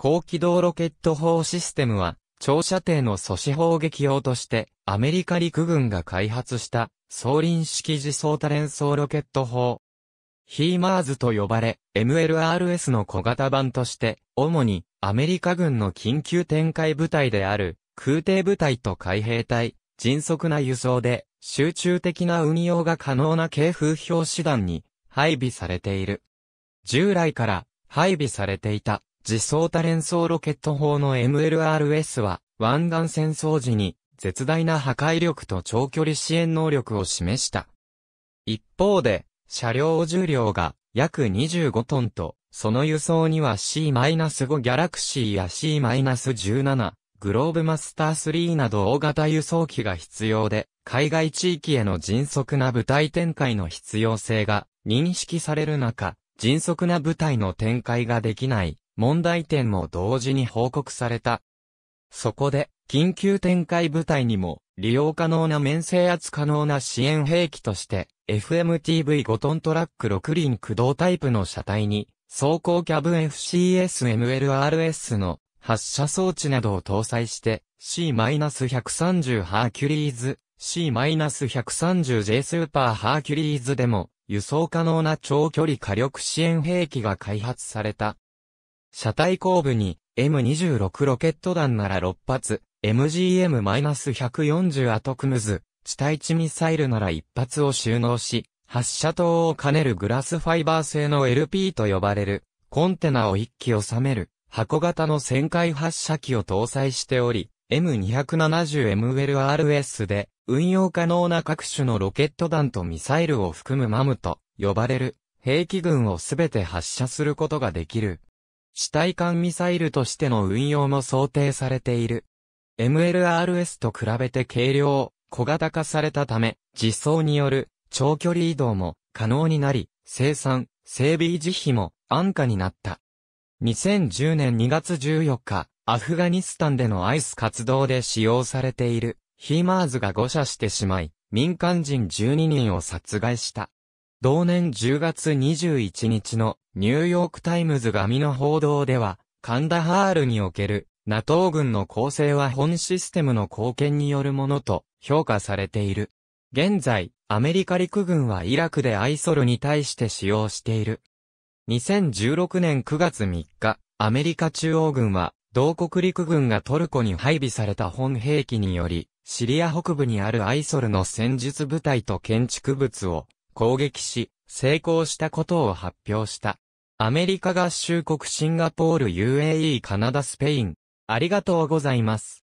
高機動ロケット砲システムは、長射程の阻止砲撃用として、アメリカ陸軍が開発した、総輪式自走多連装ロケット砲。ヒーマーズと呼ばれ、MLRS の小型版として、主に、アメリカ軍の緊急展開部隊である、空挺部隊と海兵隊、迅速な輸送で、集中的な運用が可能な軽風評手団に、配備されている。従来から、配備されていた。自走多連装ロケット砲の MLRS は、湾岸戦争時に、絶大な破壊力と長距離支援能力を示した。一方で、車両重量が約25トンと、その輸送には C-5 ギャラクシーや C-17、グローブマスター3など大型輸送機が必要で、海外地域への迅速な部隊展開の必要性が認識される中、迅速な部隊の展開ができない問題点も同時に報告された。そこで、緊急展開部隊にも、利用可能な面制圧可能な支援兵器として、FMTV5 トントラック6輪駆動タイプの車体に、走行キャブ FCSMLRS の発射装置などを搭載して C-130 ハーキュリーズ、C-130J スーパーハーキュリーズでも輸送可能な長距離火力支援兵器が開発された。車体後部に M26 ロケット弾なら6発、MGM-140 アトクムズ、地対地ミサイルなら1発を収納し、発射塔を兼ねるグラスファイバー製の LP と呼ばれる、コンテナを1機収める、箱型の旋回発射機を搭載しており、M270MLRS で、運用可能な各種のロケット弾とミサイルを含むマムと呼ばれる兵器群をすべて発射することができる。死体艦ミサイルとしての運用も想定されている。MLRS と比べて軽量、小型化されたため、実装による長距離移動も可能になり、生産、整備維持費も安価になった。2010年2月14日、アフガニスタンでのアイス活動で使用されているヒーマーズが誤射してしまい、民間人12人を殺害した。同年10月21日のニューヨークタイムズ紙の報道では、カンダハールにおける NATO 軍の構成は本システムの貢献によるものと評価されている。現在、アメリカ陸軍はイラクでアイソルに対して使用している。2016年9月3日、アメリカ中央軍は、同国陸軍がトルコに配備された本兵器により、シリア北部にあるアイソルの戦術部隊と建築物を攻撃し、成功したことを発表した。アメリカ合衆国シンガポール UAE カナダスペイン。ありがとうございます。